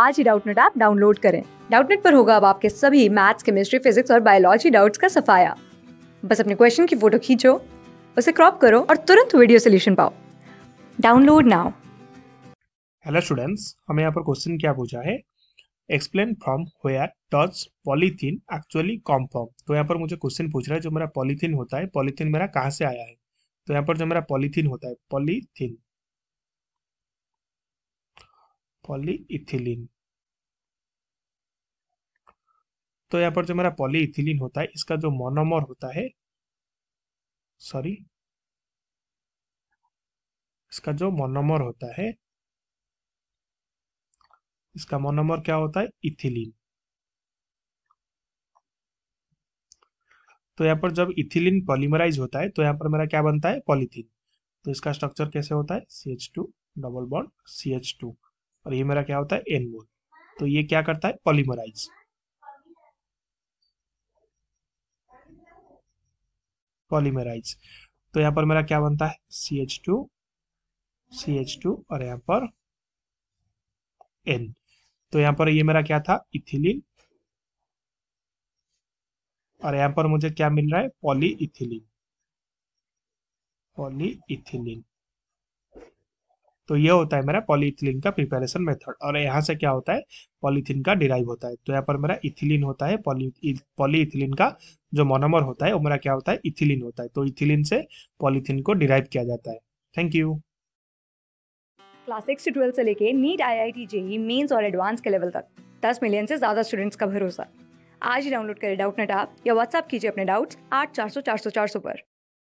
आज ही Doubtnut app download करें डाउटनेट पर होगा अब आपके सभी मैथ्स केमिस्ट्री फिजिक्स और बायोलॉजी डाउट्स का सफाया बस अपने क्वेश्चन की फोटो खींचो उसे क्रॉप करो और तुरंत वीडियो सोल्यूशन पाओ डाउनलोड नाउ हेलो स्टूडेंट्स हमें यहाँ पर क्वेश्चन क्या पूछा है explain from where does polythene actually come from तो यहाँ पर मुझे क्वेश्चन पूछ रहा है जो मेरा पॉलीथीन होता है पॉलीथीन मेरा कहाँ से आया है तो यहाँ पर जो मेरा पॉलीथीन होता है पॉलीथीन पॉलीइथिलीन तो यहाँ पर जो मेरा पॉलीइथिलीन होता है इसका जो मोनोमर होता है सॉरी इसका जो मोनोमर होता है इसका मोनोमर क्या होता है इथिलीन तो यहाँ पर जब इथिलीन पॉलीमराइज होता है तो यहाँ पर मेरा क्या बनता है पॉलीथिन तो इसका स्ट्रक्चर कैसे होता है C H two double bond C H two और ये मेरा क्या होता है एन मोल तो ये क्या करता है पॉलीमराइज पॉलीमराइज तो यहां पर मेरा क्या बनता है C H two C H two और यहां पर एन तो यहां पर ये मेरा क्या था इथिलीन और यहां पर मुझे क्या मिल रहा है पॉली इथिलीन पॉली इथिलीन तो ये होता है मेरा पॉलीथिलीन का प्रिपेरेशन मेथड और यहाँ से क्या होता है पॉलीथिन का डिराइव होता है तो यहाँ पर मेरा इथिलीन होता है पॉलीइथिलीन का जो मोनोमर होता है वो मेरा क्या होता है इथिलीन होता है तो इथिलीन से पॉलीथिन को डिराइव किया जाता है थैंक यू क्लास सिक्स से ट्वेल्थ से लेके NEET I I T JEE mains और एडवांस के लेवल तक दस मिलियन से ज़्यादा स्टूडेंट्स का भरोसा आज ही डाउनलोड करें डाउट नेट आप या व्हाट्सअप कीजिए अपने डाउट्स आठ चार सौ चार सौ चार सौ पर